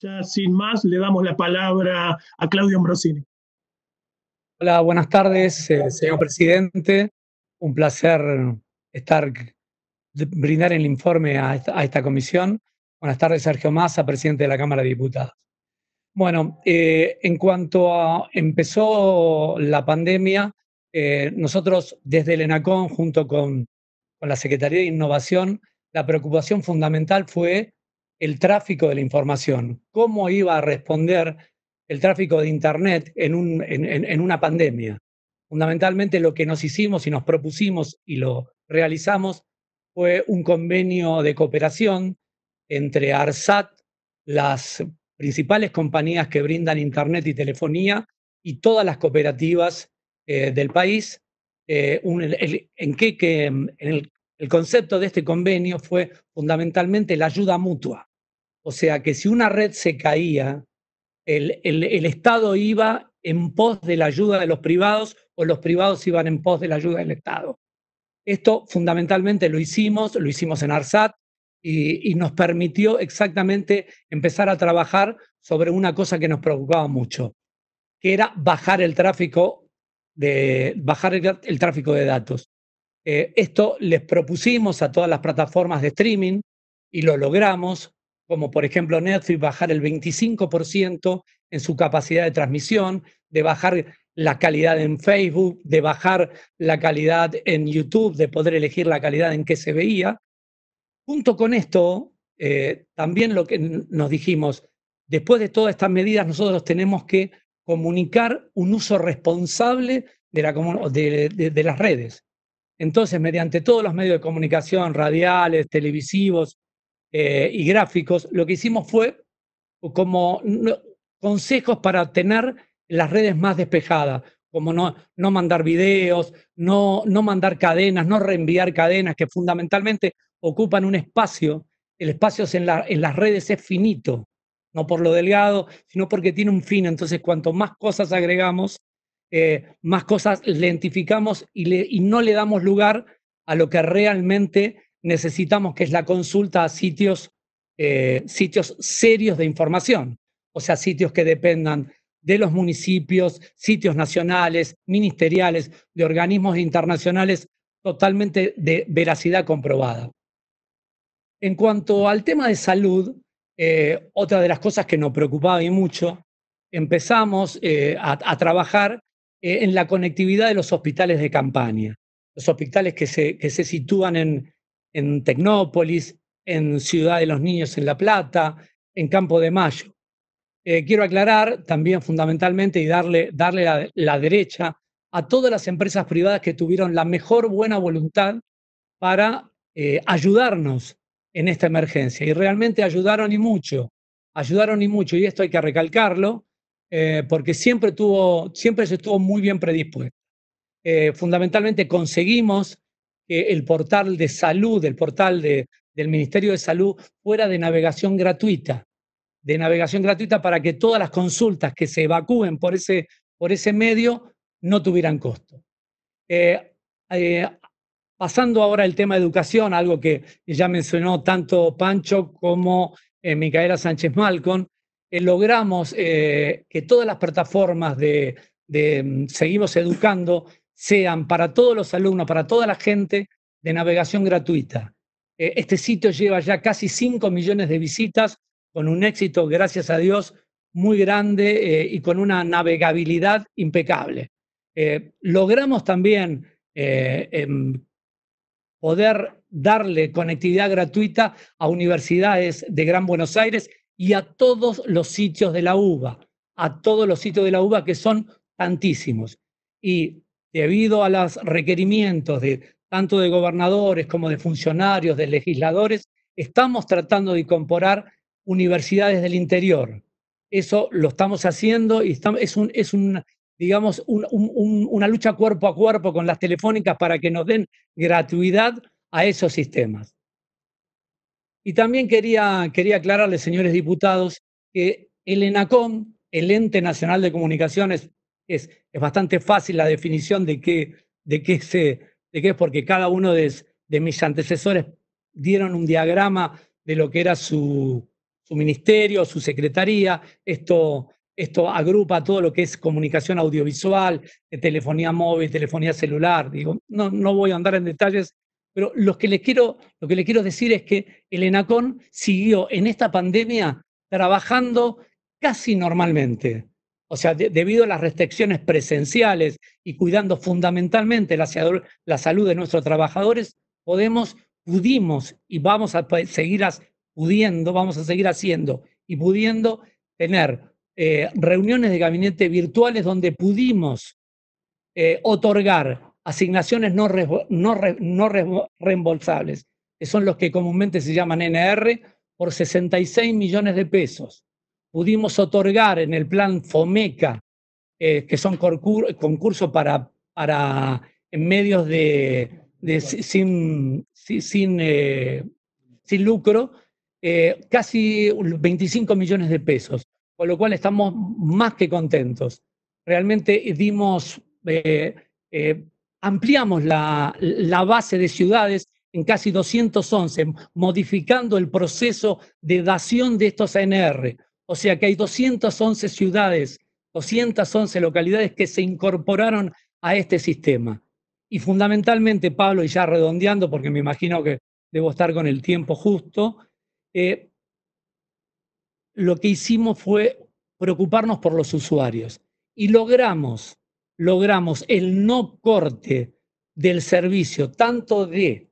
Ya sin más, le damos la palabra a Claudio Ambrosini. Hola, buenas tardes, eh, señor presidente. Un placer estar, brindar el informe a esta, comisión. Buenas tardes, Sergio Massa, presidente de la Cámara de Diputados. Bueno, eh, en cuanto a, empezó la pandemia, eh, nosotros desde el ENACON, junto con, con la Secretaría de Innovación, la preocupación fundamental fue el tráfico de la información, cómo iba a responder el tráfico de Internet en, un, en, una pandemia. Fundamentalmente lo que nos hicimos y nos propusimos y lo realizamos fue un convenio de cooperación entre ARSAT, las principales compañías que brindan Internet y telefonía y todas las cooperativas eh, del país, eh, en qué que el concepto de este convenio fue fundamentalmente la ayuda mutua. O sea que si una red se caía, el, Estado iba en pos de la ayuda de los privados o los privados iban en pos de la ayuda del Estado. Esto fundamentalmente lo hicimos, lo hicimos en ARSAT y, nos permitió exactamente empezar a trabajar sobre una cosa que nos preocupaba mucho, que era bajar el tráfico de, bajar el tráfico de datos. Eh, esto les propusimos a todas las plataformas de streaming y lo logramos, como por ejemplo Netflix bajar el 25% en su capacidad de transmisión, de bajar la calidad en Facebook, de bajar la calidad en YouTube, de poder elegir la calidad en que se veía. Junto con esto, eh, también lo que nos dijimos, después de todas estas medidas, nosotros tenemos que comunicar un uso responsable de las redes. Entonces, mediante todos los medios de comunicación, radiales, televisivos eh, y gráficos, lo que hicimos fue como consejos para tener las redes más despejadas, como no, mandar videos, no, mandar cadenas, no reenviar cadenas, que fundamentalmente ocupan un espacio. El espacio en, en las redes es finito, no por lo delgado, sino porque tiene un fin. Entonces, cuanto más cosas agregamos, eh, más cosas identificamos y, y no le damos lugar a lo que realmente necesitamos, que es la consulta a sitios, eh, sitios serios de información, o sea, sitios que dependan de los municipios, sitios nacionales, ministeriales, de organismos internacionales, totalmente de veracidad comprobada. En cuanto al tema de salud, eh, otra de las cosas que nos preocupaba y mucho, empezamos a trabajar eh, en la conectividad de los hospitales de campaña, los hospitales que se, sitúan en, Tecnópolis, en Ciudad de los Niños en La Plata, en Campo de Mayo. Eh, quiero aclarar también fundamentalmente y darle, darle la, la derecha a todas las empresas privadas que tuvieron la mejor buena voluntad para eh, ayudarnos en esta emergencia. Y realmente ayudaron y mucho, ayudaron y mucho, y esto hay que recalcarlo, eh, porque siempre, tuvo, siempre se estuvo muy bien predispuesto. Eh, fundamentalmente conseguimos que el portal de salud, el portal del Ministerio de Salud, fuera de navegación gratuita, de navegación gratuita para que todas las consultas que se evacúen por ese, por ese medio no tuvieran costo. Eh, pasando ahora al tema de educación, algo que ya mencionó tanto Pancho como Micaela Sánchez Malcon, eh, logramos eh, que todas las plataformas de, mm, Seguimos Educando sean para todos los alumnos, para toda la gente, de navegación gratuita. Eh, este sitio lleva ya casi 5 millones de visitas, con un éxito, gracias a Dios, muy grande y con una navegabilidad impecable. logramos también em, poder darle conectividad gratuita a universidades de Gran Buenos Aires y a todos los sitios de la uva, a todos los sitios de la uva que son tantísimos. Y debido a los requerimientos de tanto de gobernadores como de funcionarios, de legisladores, estamos tratando de incorporar universidades del interior. Eso lo estamos haciendo y es, un, digamos, una lucha cuerpo a cuerpo con las telefónicas para que nos den gratuidad a esos sistemas. Y también quería, quería aclararles, señores diputados, que el ENACOM, el Ente Nacional de Comunicaciones, es, es bastante fácil la definición de qué, de qué, se, de qué es, porque cada uno de, de, mis antecesores dieron un diagrama de lo que era su, su ministerio, su secretaría. Esto, esto agrupa todo lo que es comunicación audiovisual, telefonía móvil, telefonía celular. Digo, no, no voy a andar en detalles pero lo que, les quiero, lo que quiero decir es que el ENACON siguió en esta pandemia trabajando casi normalmente. O sea, debido a las restricciones presenciales y cuidando fundamentalmente la, salud de nuestros trabajadores, podemos, pudimos y vamos a seguir pudiendo, vamos a seguir haciendo y pudiendo tener eh, reuniones de gabinete virtuales donde pudimos eh, otorgar asignaciones no, no, reembolsables, que son los que comúnmente se llaman NR, por 66 millones de pesos. Pudimos otorgar en el plan FOMECA, eh, que son concursos para, para medios de, sin, sin, eh, sin lucro, eh, casi 25 millones de pesos, con lo cual estamos más que contentos. Realmente dimos ampliamos la, base de ciudades en casi 211, modificando el proceso de dación de estos ANR. O sea que hay 211 ciudades, 211 localidades que se incorporaron a este sistema. Y fundamentalmente, Pablo, y ya redondeando, porque me imagino que debo estar con el tiempo justo, eh, lo que hicimos fue preocuparnos por los usuarios y logramos logramos el no corte del servicio, tanto de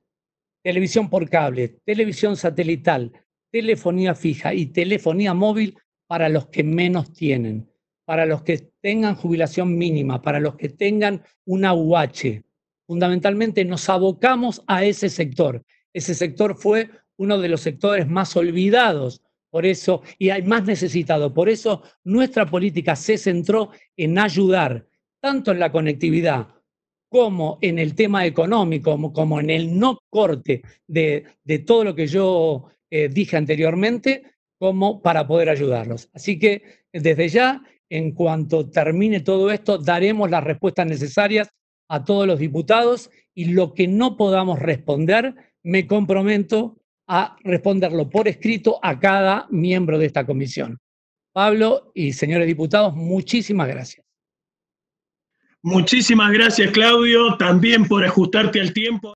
televisión por cable, televisión satelital, telefonía fija y telefonía móvil para los que menos tienen, para los que tengan jubilación mínima, para los que tengan una UH. Fundamentalmente nos abocamos a ese sector. Ese sector fue uno de los sectores más olvidados por eso, y hay más necesitado. Por eso nuestra política se centró en ayudar, tanto en la conectividad como en el tema económico, como, en el no corte de, todo lo que yo eh, dije anteriormente, como para poder ayudarlos. Así que desde ya, en cuanto termine todo esto, daremos las respuestas necesarias a todos los diputados y lo que no podamos responder, me comprometo a responderlo por escrito a cada miembro de esta comisión. Pablo y señores diputados, muchísimas gracias. Muchísimas gracias, Claudio, también por ajustarte al tiempo.